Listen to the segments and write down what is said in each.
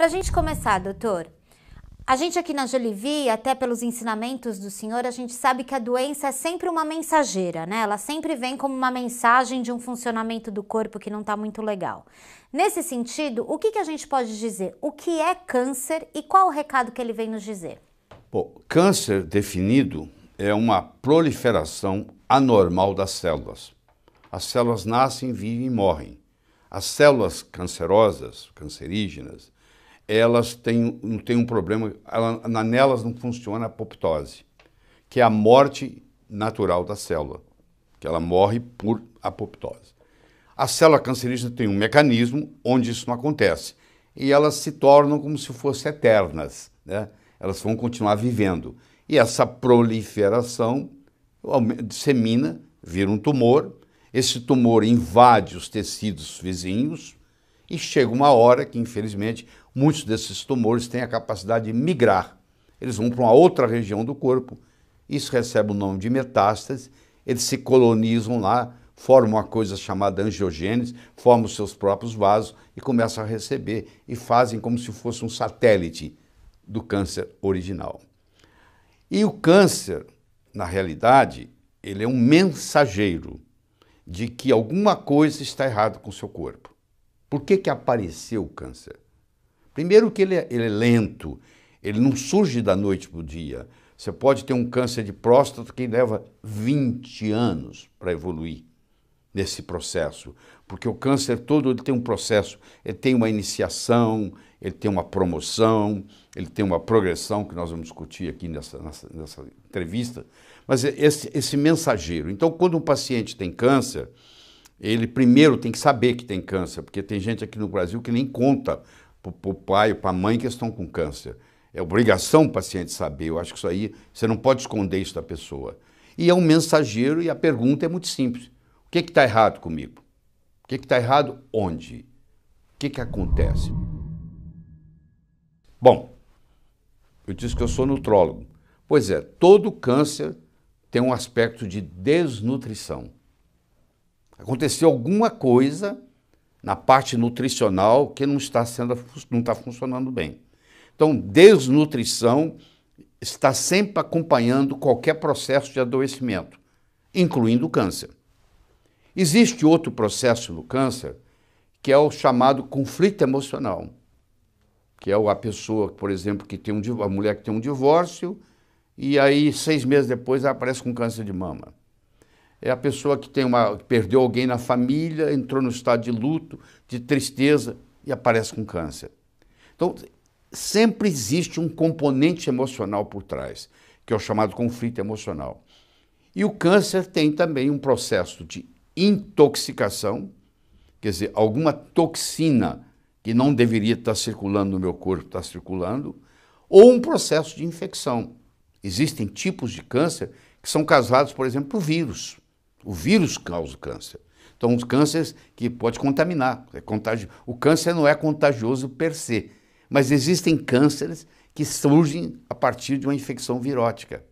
Para a gente começar, doutor, a gente aqui na Jolivie, até pelos ensinamentos do senhor, a gente sabe que a doença é sempre uma mensageira, né? Ela sempre vem como uma mensagem de um funcionamento do corpo que não está muito legal. Nesse sentido, o que, que a gente pode dizer? O que é câncer e qual o recado que ele vem nos dizer? Bom, câncer definido é uma proliferação anormal das células. As células nascem, vivem e morrem. As células cancerosas, cancerígenas, elas têm, têm um problema, ela, nelas não funciona a apoptose, que é a morte natural da célula, que ela morre por apoptose. A célula cancerígena tem um mecanismo onde isso não acontece, e elas se tornam como se fossem eternas, né? elas vão continuar vivendo. E essa proliferação dissemina, vira um tumor, esse tumor invade os tecidos vizinhos, e chega uma hora que, infelizmente, muitos desses tumores têm a capacidade de migrar. Eles vão para uma outra região do corpo, isso recebe o nome de metástase, eles se colonizam lá, formam uma coisa chamada angiogênese, formam seus próprios vasos e começam a receber e fazem como se fosse um satélite do câncer original. E o câncer, na realidade, ele é um mensageiro de que alguma coisa está errada com o seu corpo. Por que, que apareceu o câncer? Primeiro que ele é, ele é lento, ele não surge da noite para o dia. Você pode ter um câncer de próstata que leva 20 anos para evoluir nesse processo, porque o câncer todo ele tem um processo, ele tem uma iniciação, ele tem uma promoção, ele tem uma progressão que nós vamos discutir aqui nessa, nessa, nessa entrevista, mas é esse, esse mensageiro. Então, quando um paciente tem câncer, ele primeiro tem que saber que tem câncer, porque tem gente aqui no Brasil que nem conta para o pai ou para a mãe que estão com câncer. É obrigação o paciente saber. Eu acho que isso aí, você não pode esconder isso da pessoa. E é um mensageiro e a pergunta é muito simples. O que é está errado comigo? O que é está errado onde? O que, é que acontece? Bom, eu disse que eu sou nutrólogo. Pois é, todo câncer tem um aspecto de desnutrição. Aconteceu alguma coisa na parte nutricional que não está, sendo, não está funcionando bem. Então, desnutrição está sempre acompanhando qualquer processo de adoecimento, incluindo o câncer. Existe outro processo no câncer que é o chamado conflito emocional, que é a pessoa, por exemplo, que tem um, a mulher que tem um divórcio e aí seis meses depois aparece com câncer de mama é a pessoa que tem uma que perdeu alguém na família, entrou no estado de luto, de tristeza e aparece com câncer. Então, sempre existe um componente emocional por trás, que é o chamado conflito emocional. E o câncer tem também um processo de intoxicação, quer dizer, alguma toxina que não deveria estar circulando no meu corpo está circulando, ou um processo de infecção. Existem tipos de câncer que são causados, por exemplo, por vírus. O vírus causa o câncer. Então, os cânceres que pode contaminar, é contagio. O câncer não é contagioso per se, mas existem cânceres que surgem a partir de uma infecção virótica.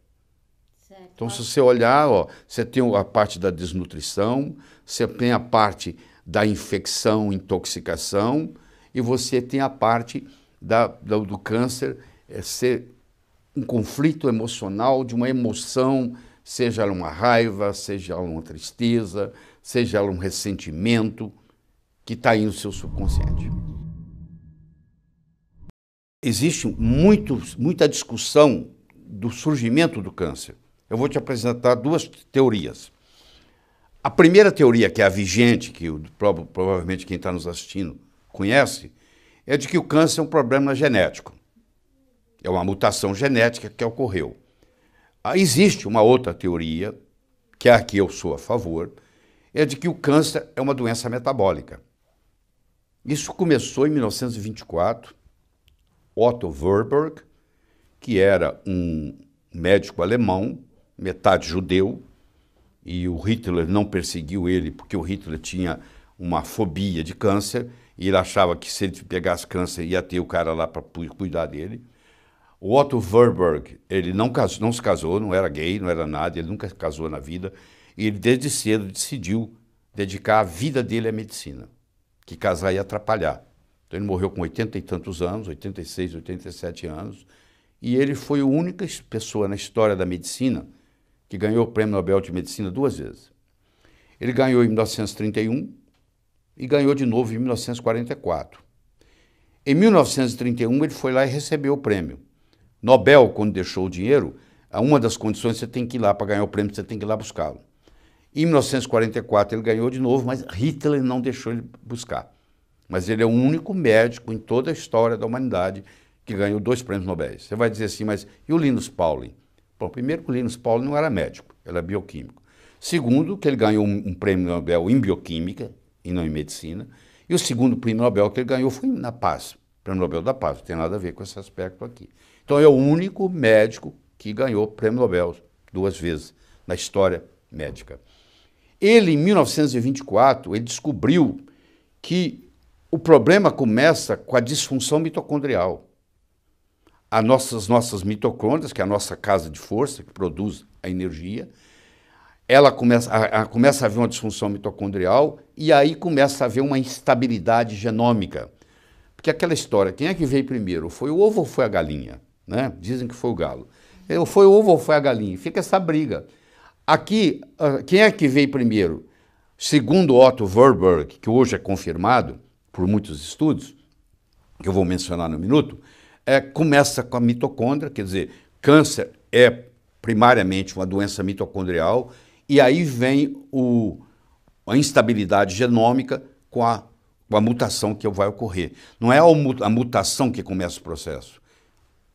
Certo. Então, se você olhar, ó, você tem a parte da desnutrição, você tem a parte da infecção, intoxicação, e você tem a parte da, da, do câncer é, ser um conflito emocional, de uma emoção seja ela uma raiva, seja ela uma tristeza, seja ela um ressentimento que está aí no seu subconsciente. Existe muito, muita discussão do surgimento do câncer. Eu vou te apresentar duas teorias. A primeira teoria, que é a vigente, que o, provavelmente quem está nos assistindo conhece, é de que o câncer é um problema genético. É uma mutação genética que ocorreu. Ah, existe uma outra teoria, que é a que eu sou a favor, é de que o câncer é uma doença metabólica. Isso começou em 1924. Otto Warburg, que era um médico alemão, metade judeu, e o Hitler não perseguiu ele porque o Hitler tinha uma fobia de câncer e ele achava que se ele pegasse câncer ia ter o cara lá para cuidar dele. O Otto Warburg, ele não, casou, não se casou, não era gay, não era nada, ele nunca casou na vida. E ele desde cedo decidiu dedicar a vida dele à medicina, que casar ia atrapalhar. Então ele morreu com 80 e tantos anos, 86, 87 anos, e ele foi a única pessoa na história da medicina que ganhou o Prêmio Nobel de Medicina duas vezes. Ele ganhou em 1931 e ganhou de novo em 1944. Em 1931 ele foi lá e recebeu o prêmio. Nobel, quando deixou o dinheiro, uma das condições você tem que ir lá para ganhar o prêmio, você tem que ir lá buscá-lo. Em 1944 ele ganhou de novo, mas Hitler não deixou ele buscar. Mas ele é o único médico em toda a história da humanidade que ganhou dois prêmios Nobel. Você vai dizer assim, mas e o Linus Pauling? Bom, primeiro que o Linus Pauling não era médico, ele era bioquímico. Segundo, que ele ganhou um, um prêmio Nobel em bioquímica e não em medicina. E o segundo prêmio Nobel que ele ganhou foi na paz, prêmio Nobel da paz, não tem nada a ver com esse aspecto aqui. Então é o único médico que ganhou o prêmio Nobel duas vezes na história médica. Ele, em 1924, ele descobriu que o problema começa com a disfunção mitocondrial. As nossas, nossas mitocôndrias, que é a nossa casa de força, que produz a energia, ela começa a, a, começa a haver uma disfunção mitocondrial e aí começa a haver uma instabilidade genômica. Porque aquela história, quem é que veio primeiro? Foi o ovo ou foi a galinha? né? Dizem que foi o galo. foi o ovo ou foi a galinha. Fica essa briga. Aqui, ah, quem é que veio primeiro? Segundo Otto Warburg, que hoje é confirmado por muitos estudos, que eu vou mencionar no minuto, é, começa com a mitocôndria, quer dizer, câncer é primariamente uma doença mitocondrial, e aí vem o, a instabilidade genômica com a, com a mutação que vai ocorrer. Não é a mutação que começa o processo.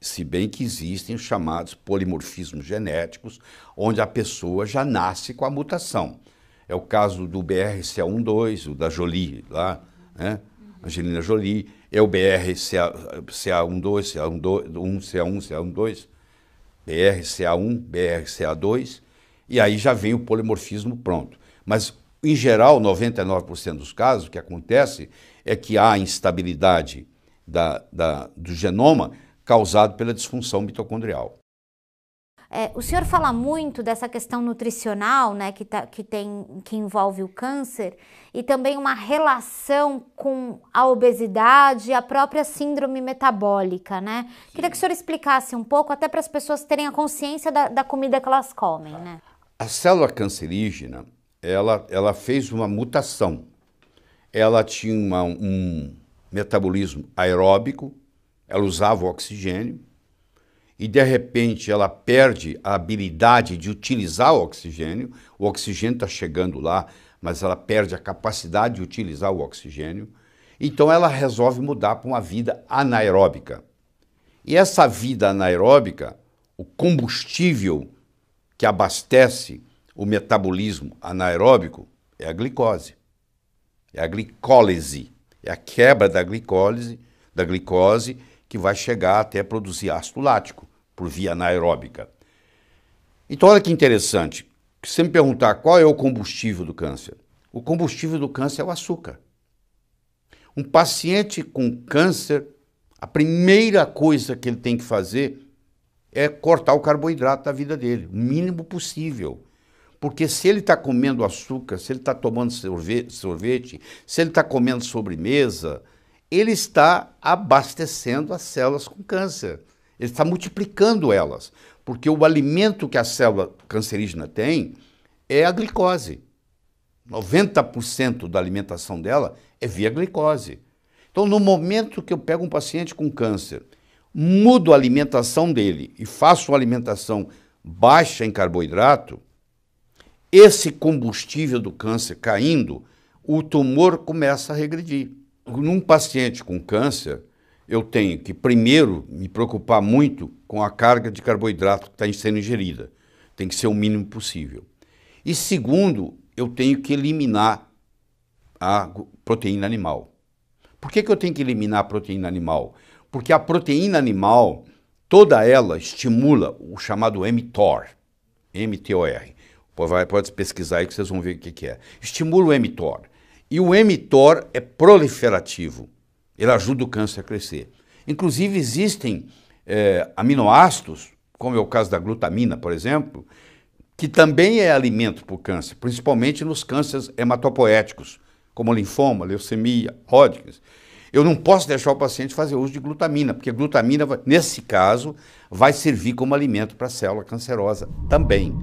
Se bem que existem os chamados polimorfismos genéticos, onde a pessoa já nasce com a mutação. É o caso do BRCA12, o da Jolie, lá, né? Angelina Jolie, é o BRCA12, CA1, CA1, CA1, BRCA1, BRCA2, e aí já vem o polimorfismo pronto. Mas, em geral, 99% dos casos, o que acontece é que há instabilidade da, da, do genoma, causado pela disfunção mitocondrial. É, o senhor fala muito dessa questão nutricional, né, que, tá, que, tem, que envolve o câncer, e também uma relação com a obesidade e a própria síndrome metabólica, né? Sim. Queria que o senhor explicasse um pouco, até para as pessoas terem a consciência da, da comida que elas comem, né? A célula cancerígena, ela, ela fez uma mutação. Ela tinha uma, um metabolismo aeróbico, ela usava o oxigênio e de repente ela perde a habilidade de utilizar o oxigênio, o oxigênio está chegando lá, mas ela perde a capacidade de utilizar o oxigênio, então ela resolve mudar para uma vida anaeróbica. E essa vida anaeróbica, o combustível que abastece o metabolismo anaeróbico é a glicose, é a glicólise, é a quebra da glicólise, da glicose que vai chegar até produzir ácido lático por via anaeróbica. Então, olha que interessante. Se você me perguntar qual é o combustível do câncer, o combustível do câncer é o açúcar. Um paciente com câncer, a primeira coisa que ele tem que fazer é cortar o carboidrato da vida dele, o mínimo possível. Porque se ele está comendo açúcar, se ele está tomando sorvete, se ele está comendo sobremesa, ele está abastecendo as células com câncer. Ele está multiplicando elas, porque o alimento que a célula cancerígena tem é a glicose. 90% da alimentação dela é via glicose. Então, no momento que eu pego um paciente com câncer, mudo a alimentação dele e faço uma alimentação baixa em carboidrato, esse combustível do câncer caindo, o tumor começa a regredir num paciente com câncer, eu tenho que primeiro me preocupar muito com a carga de carboidrato que está sendo ingerida. Tem que ser o mínimo possível. E segundo, eu tenho que eliminar a proteína animal. Por que, que eu tenho que eliminar a proteína animal? Porque a proteína animal, toda ela estimula o chamado mTOR, mTOR. Pode pesquisar aí que vocês vão ver o que, que é. Estimula o mTOR. E o mTOR é proliferativo, ele ajuda o câncer a crescer. Inclusive existem é, aminoácidos, como é o caso da glutamina, por exemplo, que também é alimento para o câncer, principalmente nos cânceres hematopoéticos, como linfoma, leucemia, Hodgkin. Eu não posso deixar o paciente fazer uso de glutamina, porque glutamina, nesse caso, vai servir como alimento para a célula cancerosa também.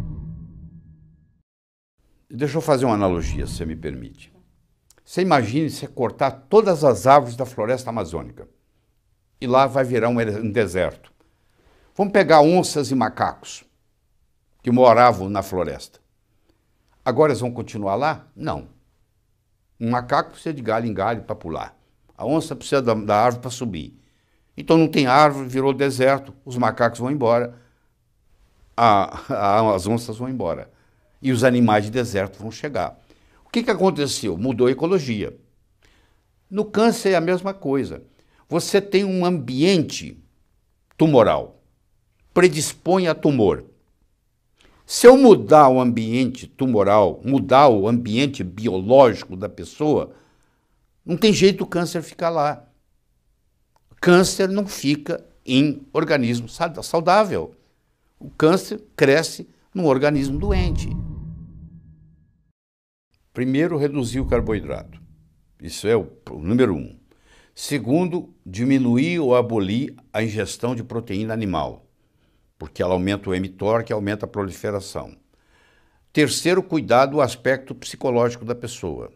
Deixa eu fazer uma analogia, se você me permite. Você imagine você cortar todas as árvores da floresta amazônica e lá vai virar um deserto. Vamos pegar onças e macacos que moravam na floresta. Agora eles vão continuar lá? Não. Um macaco precisa de galho em galho para pular. A onça precisa da, da árvore para subir. Então não tem árvore, virou deserto, os macacos vão embora, a, a, as onças vão embora. E os animais de deserto vão chegar. O que, que aconteceu? Mudou a ecologia. No câncer é a mesma coisa. Você tem um ambiente tumoral, predispõe a tumor. Se eu mudar o ambiente tumoral, mudar o ambiente biológico da pessoa, não tem jeito o câncer ficar lá. Câncer não fica em organismo saudável. O câncer cresce num organismo doente. Primeiro, reduzir o carboidrato. Isso é o, o número um. Segundo, diminuir ou abolir a ingestão de proteína animal, porque ela aumenta o mTOR, que aumenta a proliferação. Terceiro, cuidar do aspecto psicológico da pessoa.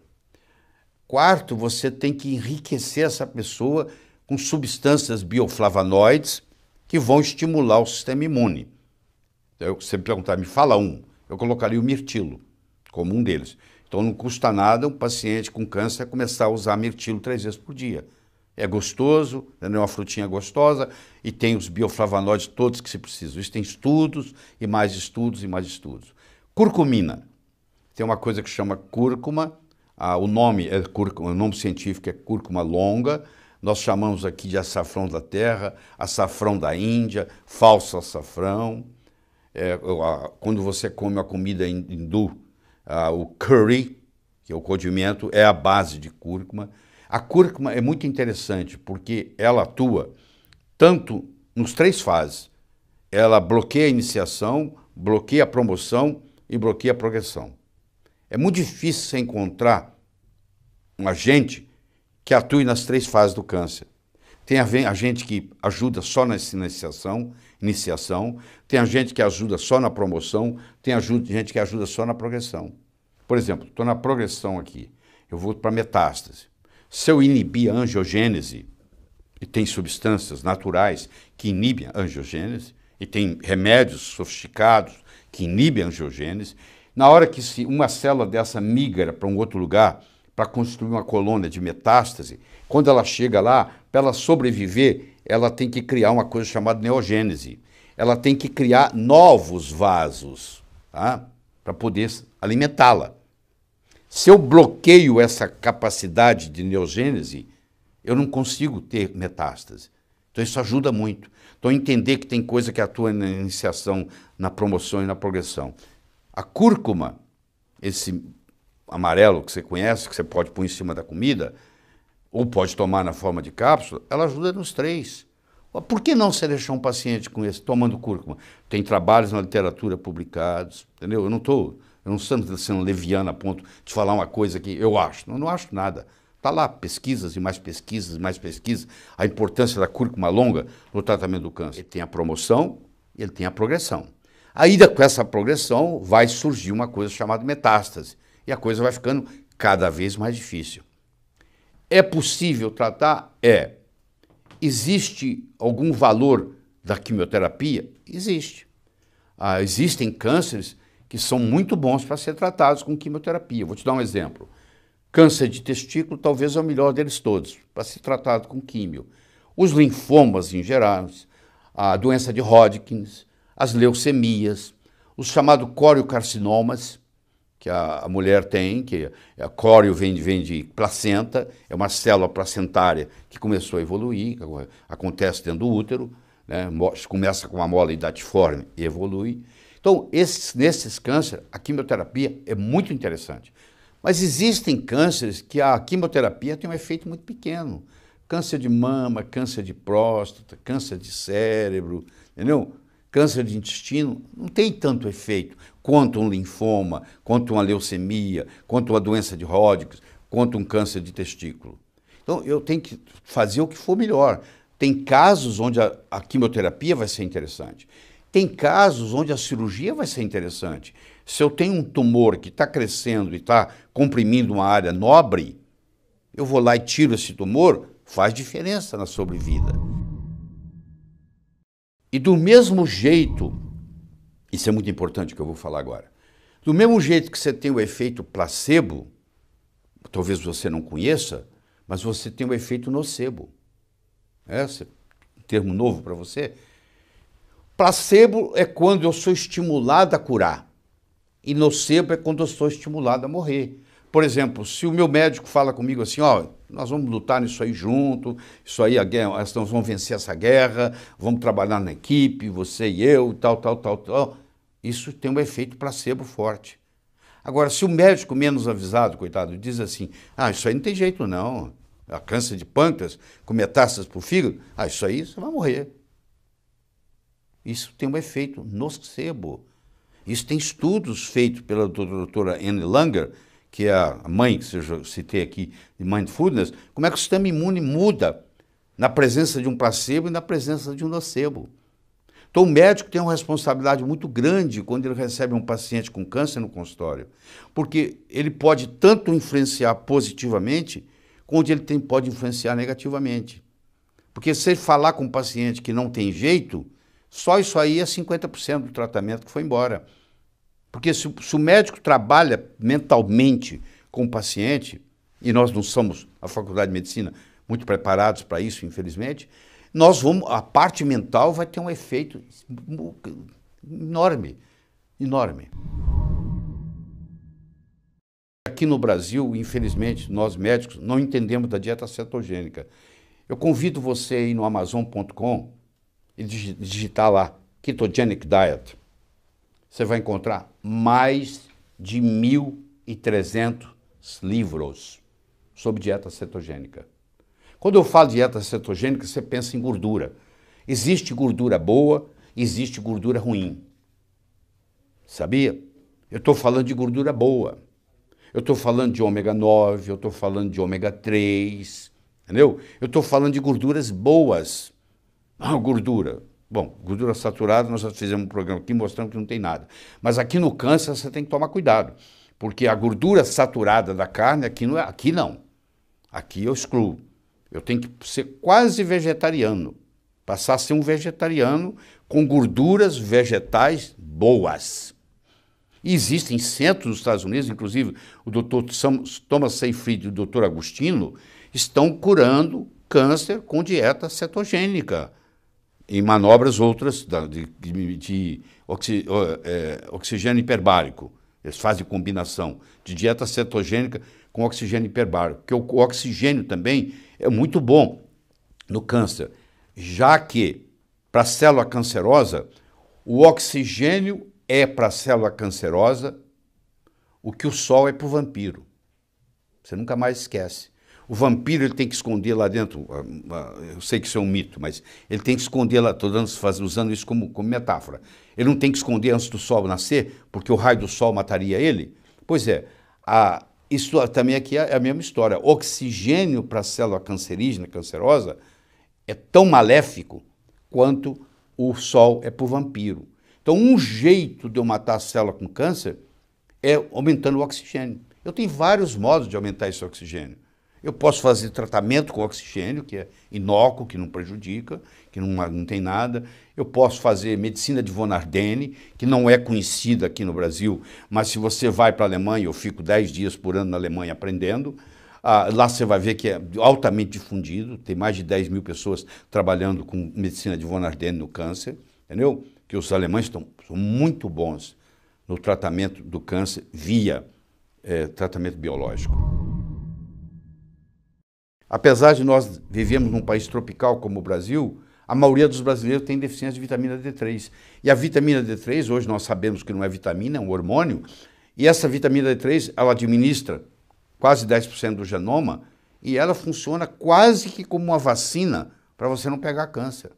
Quarto, você tem que enriquecer essa pessoa com substâncias bioflavonoides que vão estimular o sistema imune. Então, se você perguntar, me fala um, eu colocaria o mirtilo como um deles. Então não custa nada um paciente com câncer começar a usar mirtilo três vezes por dia. É gostoso, né, é uma frutinha gostosa e tem os bioflavonoides todos que se precisam. Isso tem estudos e mais estudos e mais estudos. Curcumina. Tem uma coisa que chama cúrcuma. Ah, o nome é cúrcuma, o nome científico é cúrcuma longa. Nós chamamos aqui de açafrão da terra, açafrão da Índia, falso açafrão. É, quando você come uma comida hindu, ah, o curry, que é o condimento, é a base de cúrcuma. A cúrcuma é muito interessante porque ela atua tanto nos três fases. Ela bloqueia a iniciação, bloqueia a promoção e bloqueia a progressão. É muito difícil você encontrar um agente que atue nas três fases do câncer. Tem agente que ajuda só na iniciação, iniciação, tem gente que ajuda só na promoção, tem gente que ajuda só na progressão. Por exemplo, estou na progressão aqui, eu vou para metástase. Se eu inibir a angiogênese, e tem substâncias naturais que inibem a angiogênese, e tem remédios sofisticados que inibem a angiogênese, na hora que se uma célula dessa migra para um outro lugar, para construir uma colônia de metástase, quando ela chega lá, para ela sobreviver, ela tem que criar uma coisa chamada neogênese. Ela tem que criar novos vasos tá? para poder alimentá-la. Se eu bloqueio essa capacidade de neogênese, eu não consigo ter metástase. Então isso ajuda muito. Então entender que tem coisa que atua na iniciação, na promoção e na progressão. A cúrcuma, esse amarelo que você conhece, que você pode pôr em cima da comida, ou pode tomar na forma de cápsula, ela ajuda nos três. Por que não selecionar um paciente com esse, tomando cúrcuma? Tem trabalhos na literatura publicados, entendeu? Eu não estou eu não estou sendo leviano a ponto de falar uma coisa que eu acho. Não, não acho nada. Está lá pesquisas e mais pesquisas e mais pesquisas. A importância da cúrcuma longa no tratamento do câncer. Ele tem a promoção e ele tem a progressão. Aí, com essa progressão, vai surgir uma coisa chamada metástase. E a coisa vai ficando cada vez mais difícil. É possível tratar? É. Existe algum valor da quimioterapia? Existe. Ah, existem cânceres que são muito bons para ser tratados com quimioterapia. Vou te dar um exemplo. Câncer de testículo talvez é o melhor deles todos, para ser tratado com químio. Os linfomas em geral, a doença de Hodgkin, as leucemias, os chamados coriocarcinomas, que a, a mulher tem, que a córeo vem, vem de placenta, é uma célula placentária que começou a evoluir, acontece dentro do útero, né? começa com uma mola idatiforme e evolui. Então, esses, nesses cânceres, a quimioterapia é muito interessante. Mas existem cânceres que a quimioterapia tem um efeito muito pequeno. Câncer de mama, câncer de próstata, câncer de cérebro, entendeu? câncer de intestino não tem tanto efeito quanto um linfoma, quanto uma leucemia, quanto uma doença de Hodgkin, quanto um câncer de testículo. Então eu tenho que fazer o que for melhor. Tem casos onde a, a quimioterapia vai ser interessante. Tem casos onde a cirurgia vai ser interessante. Se eu tenho um tumor que está crescendo e está comprimindo uma área nobre, eu vou lá e tiro esse tumor, faz diferença na sobrevida. E do mesmo jeito, isso é muito importante que eu vou falar agora, do mesmo jeito que você tem o efeito placebo, talvez você não conheça, mas você tem o efeito nocebo. É, esse é um termo novo para você. Placebo é quando eu sou estimulado a curar. E nocebo é quando eu sou estimulado a morrer. Por exemplo, se o meu médico fala comigo assim, ó, nós vamos lutar nisso aí junto, isso aí, a guerra, nós vamos vencer essa guerra, vamos trabalhar na equipe, você e eu, tal, tal, tal, tal. Isso tem um efeito placebo forte. Agora, se o médico menos avisado, coitado, diz assim, ah, isso aí não tem jeito não, a câncer de pâncreas com metástases para o fígado, ah, isso aí você vai morrer. Isso tem um efeito nocebo. Isso tem estudos feitos pela doutora Anne Langer, que é a mãe que eu citei aqui, de mindfulness, como é que o sistema imune muda na presença de um placebo e na presença de um nocebo. Então, o médico tem uma responsabilidade muito grande quando ele recebe um paciente com câncer no consultório, porque ele pode tanto influenciar positivamente, quanto ele tem, pode influenciar negativamente. Porque se ele falar com um paciente que não tem jeito, só isso aí é 50% do tratamento que foi embora. Porque se, se o médico trabalha mentalmente com o paciente, e nós não somos, a Faculdade de Medicina, muito preparados para isso, infelizmente, nós vamos, a parte mental vai ter um efeito enorme, enorme. Aqui no Brasil, infelizmente, nós médicos não entendemos da dieta cetogênica. Eu convido você a ir no amazon.com e digitar lá Ketogenic Diet você vai encontrar mais de 1.300 livros sobre dieta cetogênica. Quando eu falo dieta cetogênica, você pensa em gordura. Existe gordura boa, existe gordura ruim. Sabia? Eu estou falando de gordura boa. Eu estou falando de ômega 9, eu estou falando de ômega 3, entendeu? Eu estou falando de gorduras boas. Ah, gordura. Bom, gordura saturada, nós já fizemos um programa aqui mostrando que não tem nada. Mas aqui no câncer você tem que tomar cuidado, porque a gordura saturada da carne aqui não é, aqui não. Aqui eu excluo. Eu tenho que ser quase vegetariano, passar a ser um vegetariano com gorduras vegetais boas. E existem centros nos Estados Unidos, inclusive o Dr. Thomas Seyfried e o Dr. Agostino, estão curando câncer com dieta cetogênica em manobras outras de, de, de oxi, é, oxigênio hiperbárico. Eles fazem combinação de dieta cetogênica com oxigênio hiperbárico, porque o, o oxigênio também é muito bom no câncer, já que para a célula cancerosa, o oxigênio é para a célula cancerosa o que o sol é para o vampiro. Você nunca mais esquece. O vampiro ele tem que esconder lá dentro. Ah, ah, eu sei que isso é um mito, mas ele tem que esconder lá. Estou usando isso como, como metáfora. Ele não tem que esconder antes do sol nascer, porque o raio do sol mataria ele. Pois é, a, isso também aqui é, é a mesma história. Oxigênio para a célula cancerígena, cancerosa, é tão maléfico quanto o sol é para o vampiro. Então, um jeito de eu matar a célula com câncer é aumentando o oxigênio. Eu tenho vários modos de aumentar esse oxigênio. Eu posso fazer tratamento com oxigênio, que é inócuo, que não prejudica, que não, não tem nada. Eu posso fazer medicina de von Ardenne, que não é conhecida aqui no Brasil, mas se você vai para a Alemanha, eu fico 10 dias por ano na Alemanha aprendendo. Ah, lá você vai ver que é altamente difundido, tem mais de 10 mil pessoas trabalhando com medicina de von Ardenne no câncer, entendeu? Que os alemães estão, são muito bons no tratamento do câncer via é, tratamento biológico. Apesar de nós vivemos num país tropical como o Brasil, a maioria dos brasileiros tem deficiência de vitamina D3. E a vitamina D3, hoje nós sabemos que não é vitamina, é um hormônio, e essa vitamina D3, ela administra quase 10% do genoma e ela funciona quase que como uma vacina para você não pegar câncer.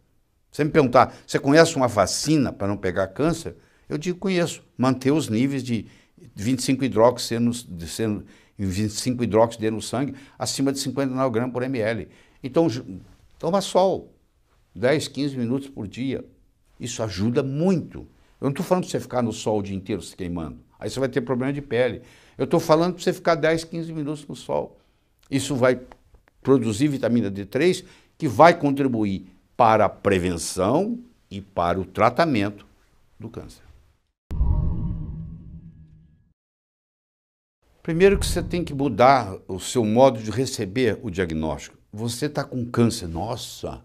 Você me perguntar, você conhece uma vacina para não pegar câncer? Eu digo, conheço. Manter os níveis de 25 hidroxi sendo, sendo e 25 hidróxidos no sangue acima de 50 gramas por ml. Então, toma sol, 10, 15 minutos por dia. Isso ajuda muito. Eu não estou falando para você ficar no sol o dia inteiro se queimando. Aí você vai ter problema de pele. Eu estou falando para você ficar 10, 15 minutos no sol. Isso vai produzir vitamina D3, que vai contribuir para a prevenção e para o tratamento do câncer. Primeiro que você tem que mudar o seu modo de receber o diagnóstico. Você está com câncer, nossa,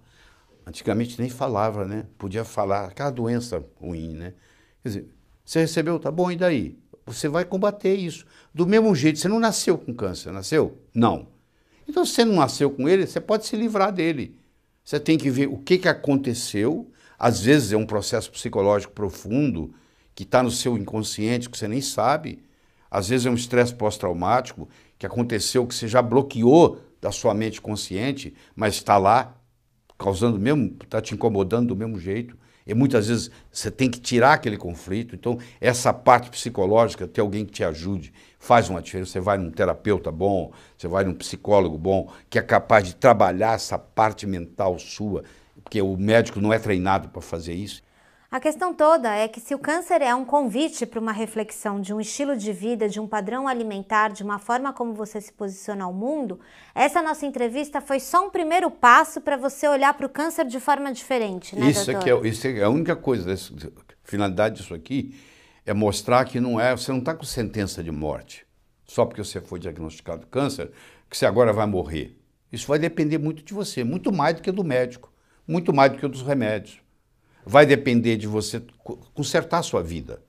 antigamente nem falava, né? Podia falar, aquela doença ruim, né? Quer dizer, você recebeu, tá bom, e daí? Você vai combater isso. Do mesmo jeito, você não nasceu com câncer, nasceu? Não. Então, se você não nasceu com ele, você pode se livrar dele. Você tem que ver o que, que aconteceu. Às vezes é um processo psicológico profundo que está no seu inconsciente, que você nem sabe. Às vezes é um estresse pós-traumático que aconteceu que você já bloqueou da sua mente consciente, mas está lá causando mesmo, está te incomodando do mesmo jeito. E muitas vezes você tem que tirar aquele conflito. Então, essa parte psicológica, ter alguém que te ajude, faz uma diferença. Você vai num terapeuta bom, você vai num psicólogo bom, que é capaz de trabalhar essa parte mental sua, porque o médico não é treinado para fazer isso. A questão toda é que se o câncer é um convite para uma reflexão de um estilo de vida, de um padrão alimentar, de uma forma como você se posiciona ao mundo, essa nossa entrevista foi só um primeiro passo para você olhar para o câncer de forma diferente, né, isso é, é isso é, é a única coisa, a finalidade disso aqui é mostrar que não é, você não está com sentença de morte, só porque você foi diagnosticado câncer, que você agora vai morrer. Isso vai depender muito de você, muito mais do que do médico, muito mais do que dos remédios vai depender de você consertar a sua vida,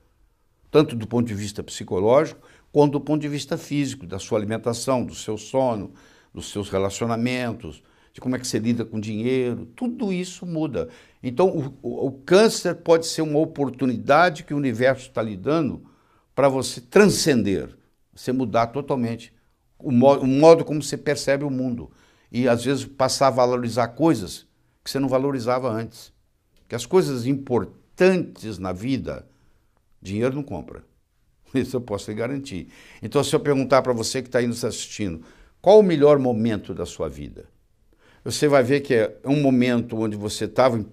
tanto do ponto de vista psicológico quanto do ponto de vista físico, da sua alimentação, do seu sono, dos seus relacionamentos, de como é que você lida com dinheiro, tudo isso muda. Então, o, o câncer pode ser uma oportunidade que o universo está lhe dando para você transcender, você mudar totalmente o o modo como você percebe o mundo. E às vezes passar a valorizar coisas que você não valorizava antes. Que as coisas importantes na vida, dinheiro não compra. Isso eu posso lhe garantir. Então, se eu perguntar para você que está aí nos assistindo, qual o melhor momento da sua vida? Você vai ver que é um momento onde você estava em,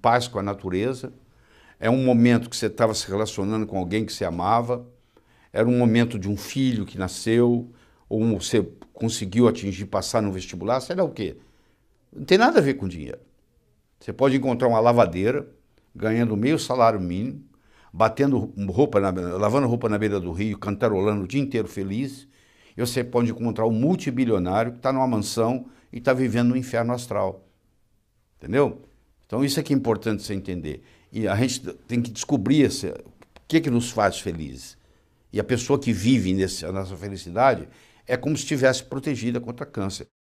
paz com a natureza, é um momento que você estava se relacionando com alguém que você amava, era um momento de um filho que nasceu, ou você conseguiu atingir passar no vestibular, sei lá o quê. Não tem nada a ver com dinheiro. Você pode encontrar uma lavadeira ganhando meio salário mínimo, batendo roupa, na, lavando roupa na beira do rio, cantarolando o dia inteiro feliz. E você pode encontrar um multibilionário que está numa mansão e está vivendo no inferno astral. Entendeu? Então isso é que é importante você entender. E a gente tem que descobrir esse, o que, que nos faz felizes. E a pessoa que vive nesse, a nossa felicidade é como se estivesse protegida contra câncer.